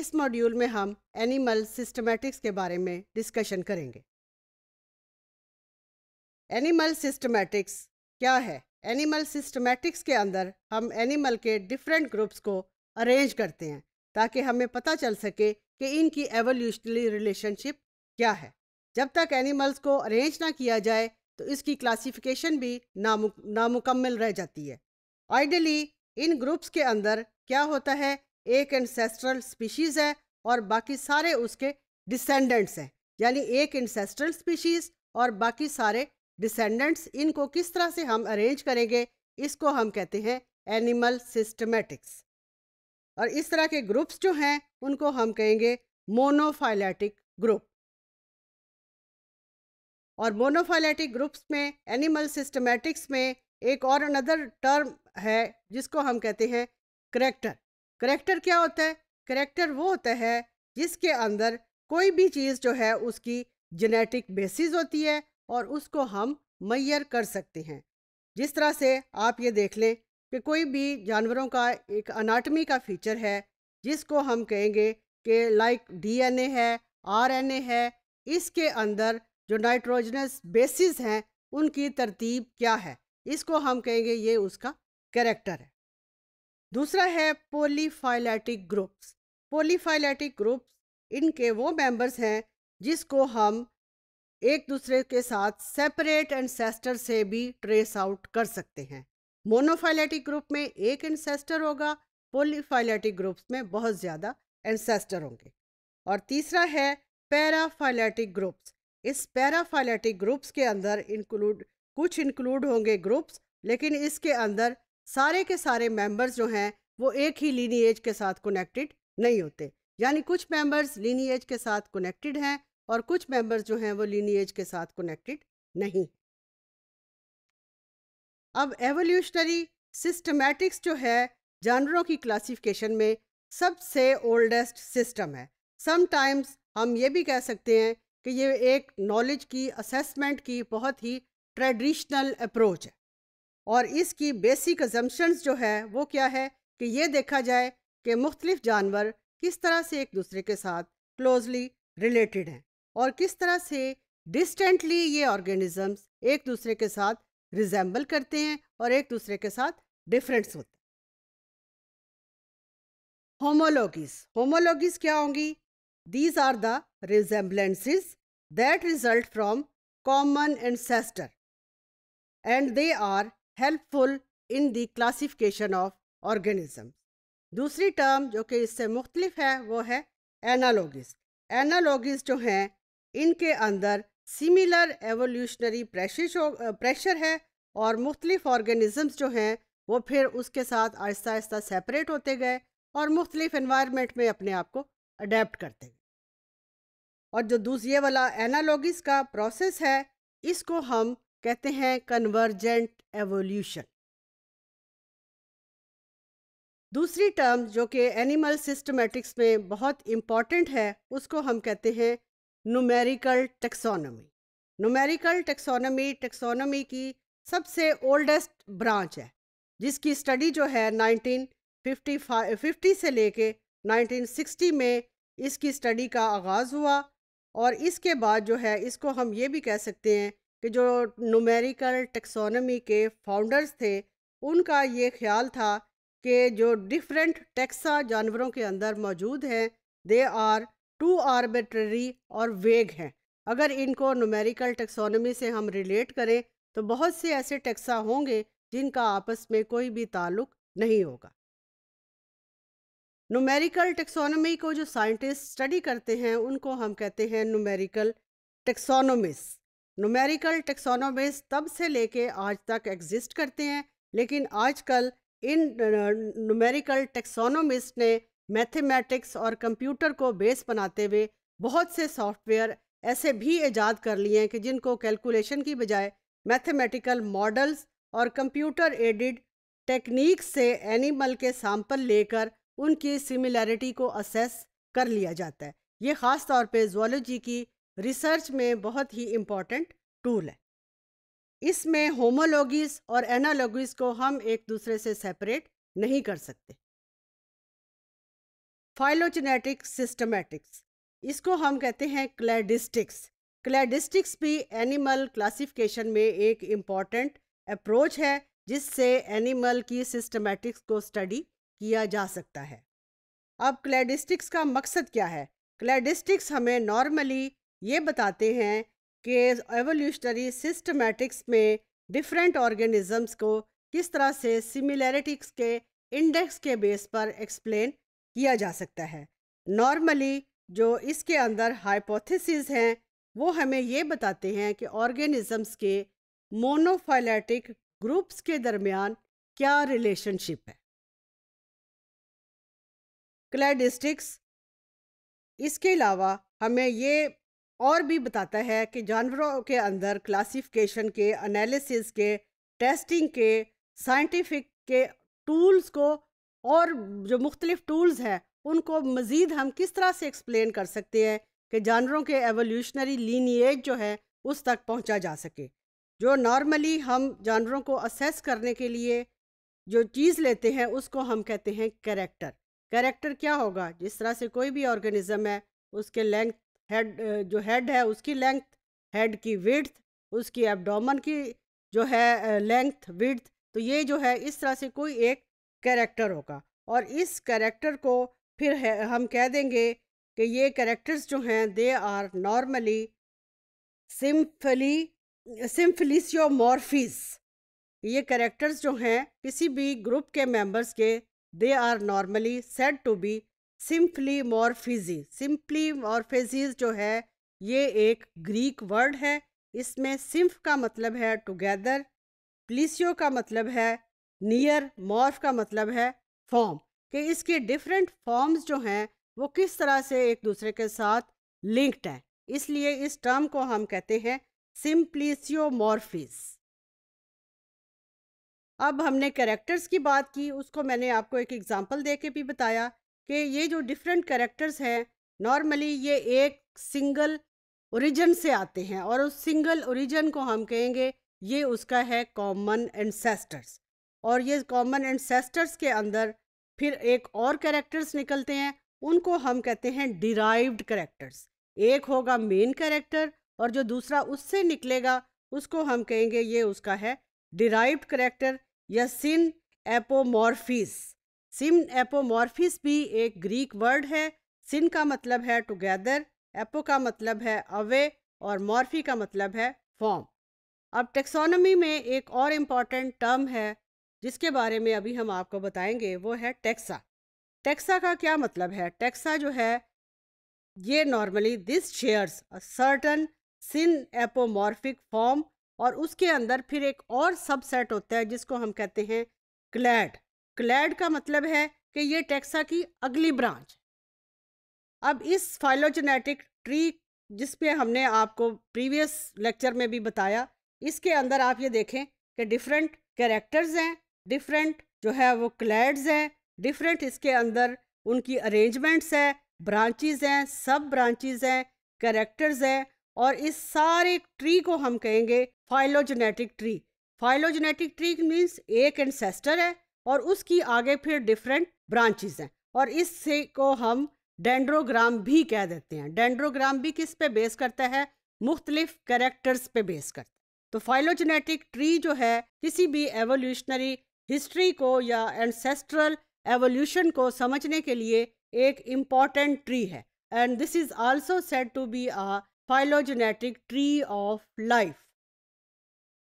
इस मॉड्यूल में हम एनिमल सिस्टमेटिक्स के बारे में डिस्कशन करेंगे एनिमल सिस्टमेटिक्स क्या है एनिमल सिस्टमेटिक्स के अंदर हम एनिमल के डिफरेंट ग्रुप्स को अरेंज करते हैं ताकि हमें पता चल सके कि इनकी एवोल्यूशनरी रिलेशनशिप क्या है जब तक एनिमल्स को अरेंज ना किया जाए तो इसकी क्लासिफिकेशन भी नामुक नामुकम्मल रह जाती है आइडली इन ग्रुप्स के अंदर क्या होता है एक इंसेस्ट्रल स्पीशीज़ है और बाकी सारे उसके डिसेंडेंट्स हैं यानी एक इंसेस्ट्रल स्पीशीज़ और बाकी सारे डिसेंडेंट्स इनको किस तरह से हम अरेंज करेंगे इसको हम कहते हैं एनिमल सिस्टमेटिक्स और इस तरह के ग्रुप्स जो हैं उनको हम कहेंगे मोनोफाइलेटिक ग्रुप और मोनोफाइलेटिक ग्रुप्स में एनिमल सिस्टमेटिक्स में एक और अनदर टर्म है जिसको हम कहते हैं करेक्टर करेक्टर क्या होता है करैक्टर वो होता है जिसके अंदर कोई भी चीज़ जो है उसकी जेनेटिक बेसिस होती है और उसको हम मैयर कर सकते हैं जिस तरह से आप ये देख लें कि कोई भी जानवरों का एक अनाटमी का फीचर है जिसको हम कहेंगे कि लाइक डीएनए है आरएनए है इसके अंदर जो नाइट्रोजनस बेसिस हैं उनकी तरतीब क्या है इसको हम कहेंगे ये उसका करेक्टर है दूसरा है पोलीफाइलेटिक ग्रुप्स पोलीफाइलेटिक ग्रुप्स इनके वो मेंबर्स हैं जिसको हम एक दूसरे के साथ सेपरेट एंसेस्टर से भी ट्रेस आउट कर सकते हैं मोनोफाइलेटिक ग्रुप में एक एंसेस्टर होगा पोलीफाइलेटिक ग्रुप्स में बहुत ज़्यादा एंसेस्टर होंगे और तीसरा है पैराफाइलेटिक ग्रुप्स इस पैराफाइलेटिक ग्रुप्स के अंदर इंक्लूड कुछ इंक्लूड होंगे ग्रुप्स लेकिन इसके अंदर सारे के सारे मेंबर्स जो हैं वो एक ही लीनिएज के साथ कनेक्टेड नहीं होते यानी कुछ मेंबर्स लीनिएज के साथ कनेक्टेड हैं और कुछ मेंबर्स जो हैं वो लीनिएज के साथ कनेक्टेड नहीं अब एवोल्यूशनरी सिस्टमेटिक्स जो है जानवरों की क्लासिफिकेशन में सबसे ओल्डेस्ट सिस्टम है समटाइम्स हम ये भी कह सकते हैं कि ये एक नॉलेज की असेसमेंट की बहुत ही ट्रेडिशनल अप्रोच है और इसकी बेसिक अजम्पन्स जो है वो क्या है कि ये देखा जाए कि मुख्तलिफ जानवर किस तरह से एक दूसरे के साथ क्लोजली रिलेटेड हैं और किस तरह से डिस्टेंटली ये ऑर्गेनिजम्स एक दूसरे के साथ रिजेंबल करते हैं और एक दूसरे के साथ डिफरेंस होते हैं होमोलॉगीज होमोलॉगीज क्या होंगी these are the resemblances that result from common ancestor and they are helpful in the classification of organism दूसरी टर्म जो कि इससे मुख्तलिफ है वो है एनालॉगिस्ट एनालॉगिस्ट जो हैं इनके अंदर सिमिलर एवोल्यूशनरी प्रेशर प्रेशर है और मुख्तलिफ ऑर्गेनिज़म्स जो हैं वो फिर उसके साथ आहिस्ता आहिस्ता सेपरेट होते गए और मुख्तलिफ इन्वायरमेंट में अपने आप को अडेप्ट करते गए और जो दूसरे वाला एनालॉगिस का प्रोसेस है इसको हम कहते हैं कन्वर्जेंट एवोल्यूशन दूसरी टर्म जो कि एनिमल सिस्टमेटिक्स में बहुत इम्पॉर्टेंट है उसको हम कहते हैं numerical taxonomy numerical taxonomy taxonomy की सबसे ओल्डेस्ट ब्रांच है जिसकी स्टडी जो है 1955 50 से लेके 1960 में इसकी स्टडी का आगाज़ हुआ और इसके बाद जो है इसको हम ये भी कह सकते हैं कि जो नुमेरिकल टेक्सोनमी के फाउंडर्स थे उनका ये ख्याल था कि जो डिफरेंट टैक्सा जानवरों के अंदर मौजूद हैं दे आर टू आर्बिट्ररी और वेग हैं अगर इनको नुमेरिकल टेक्सोनमी से हम रिलेट करें तो बहुत से ऐसे टैक्सा होंगे जिनका आपस में कोई भी ताल्लुक नहीं होगा नुमेरिकल टेक्सोनमी को जो साइंटिस्ट स्टडी करते हैं उनको हम कहते हैं नुमेरिकल टेक्सोनोमिस्ट नुमेरिकल टेक्सोनोमिस तब से लेके आज तक एग्जिस्ट करते हैं लेकिन आजकल इन नुमेरिकल टेक्सोनोमिस ने मैथमेटिक्स और कंप्यूटर को बेस बनाते हुए बहुत से सॉफ्टवेयर ऐसे भी ईजाद कर लिए हैं कि जिनको कैलकुलेशन की बजाय मैथमेटिकल मॉडल्स और कंप्यूटर एडिड टेक्निक से एनिमल के सैंपल लेकर उनकी सिमिलैरिटी को असेस कर लिया जाता है ये ख़ास तौर पे जोलॉजी की रिसर्च में बहुत ही इम्पॉर्टेंट टूल है इसमें होमोलॉगीज और एनालॉगीज को हम एक दूसरे से सेपरेट नहीं कर सकते फाइलोजेनेटिक सिस्टमैटिक्स इसको हम कहते हैं क्लैडिस्टिक्स क्लैडिस्टिक्स भी एनिमल क्लासिफिकेशन में एक इम्पॉर्टेंट अप्रोच है जिससे एनिमल की सिस्टमैटिक्स को स्टडी किया जा सकता है अब क्लैडिस्टिक्स का मकसद क्या है क्लैडिस्टिक्स हमें नॉर्मली ये बताते हैं कि एवोल्यूशनरी सिस्टमेटिक्स में डिफरेंट ऑर्गेनिजम्स को किस तरह से सिमिलैरिटीज के इंडेक्स के बेस पर एक्सप्लेन किया जा सकता है नॉर्मली जो इसके अंदर हाइपोथेसिस हैं वो हमें ये बताते हैं कि ऑर्गेनिजम्स के मोनोफाइलेटिक ग्रुप्स के दरमियान क्या रिलेशनशिप है क्लैडिस्टिक्स इसके अलावा हमें ये और भी बताता है कि जानवरों के अंदर क्लासिफिकेशन के एनालिसिस के टेस्टिंग के साइंटिफिक के टूल्स को और जो मुख्तलिफ टूल्स हैं उनको मज़ीद हम किस तरह से एक्सप्लेन कर सकते हैं कि जानवरों के एवोल्यूशनरी लीनिएज जो है उस तक पहुंचा जा सके जो नॉर्मली हम जानवरों को असेस करने के लिए जो चीज़ लेते हैं उसको हम कहते हैं कैरेक्टर कैरेक्टर क्या होगा जिस तरह से कोई भी ऑर्गेनिज़म है उसके लेंथ हेड जो हेड है उसकी लेंथ हेड की विड्थ उसकी एब्डोमन की जो है लेंथ विड्थ तो ये जो है इस तरह से कोई एक कैरेक्टर होगा और इस कैरेक्टर को फिर हम कह देंगे कि ये कैरेक्टर्स जो हैं दे आर नॉर्मली सिम्फली सिम्फलिसियोमॉर्फिस ये कैरेक्टर्स जो हैं किसी भी ग्रुप के मेंबर्स के they are normally said to be symplesiomorphies symplesiomorphies जो है ये एक ग्रीक वर्ड है इसमें सिम्फ का मतलब है टुगेदर प्लीसियो का मतलब है नियर मॉर्फ का मतलब है फॉर्म कि इसके डिफरेंट फॉर्म्स जो हैं वो किस तरह से एक दूसरे के साथ लिंक्ड हैं इसलिए इस टर्म को हम कहते हैं सिम्प्लीसियो मॉर्फिस अब हमने कैरेक्टर्स की बात की उसको मैंने आपको एक एग्जांपल दे के भी बताया कि ये जो डिफरेंट करेक्टर्स हैं नॉर्मली ये एक सिंगल ओरिजिन से आते हैं और उस सिंगल ओरिजिन को हम कहेंगे ये उसका है कॉमन एंडसेस्टर्स और ये कॉमन एंडसेस्टर्स के अंदर फिर एक और करेक्टर्स निकलते हैं उनको हम कहते हैं डिराइव्ड करेक्टर्स एक होगा मेन करेक्टर और जो दूसरा उससे निकलेगा उसको हम कहेंगे ये उसका है डिराइव्ड करेक्टर या सिन एपोमॉर्फिस सिम एपोमॉर्फिस भी एक ग्रीक वर्ड है सिन का मतलब है टुगेदर एपो का मतलब है अवे और मॉर्फी का मतलब है फॉर्म अब टेक्सोनोमी में एक और इम्पॉर्टेंट टर्म है जिसके बारे में अभी हम आपको बताएंगे वो है टेक्सा टेक्सा का क्या मतलब है टैक्सा जो है ये normally this shares certain synapomorphic form और उसके अंदर फिर एक और सबसेट होता है जिसको हम कहते हैं क्लैड क्लैड का मतलब है कि ये टैक्सा की अगली ब्रांच अब इस फाइलोजेनेटिक ट्री जिस पे हमने आपको प्रीवियस लेक्चर में भी बताया इसके अंदर आप ये देखें कि डिफरेंट कैरेक्टर्स हैं डिफरेंट जो है वो क्लैड्स हैं डिफरेंट इसके अंदर उनकी अरेंजमेंट्स हैं ब्रांचेस हैं सब ब्रांचेस हैं कैरेक्टर्स हैं और इस सारे ट्री को हम कहेंगे phylogenetic tree phylogenetic tree means एक एंसेस्टर है और उसकी आगे फिर डिफरेंट ब्रांचेस हैं और इससे को हम डेंड्रोग्राम भी कह देते हैं डेंड्रोग्राम भी किस पे बेस करता है मुख्तलिफ करेक्टर्स पे बेस करता है तो फाइलोजेनेटिक ट्री जो है किसी भी एवोल्यूशनरी हिस्ट्री को या एंसेस्ट्रल एवोल्यूशन को समझने के लिए एक इम्पॉर्टेंट ट्री है and this is also said to be a phylogenetic tree of life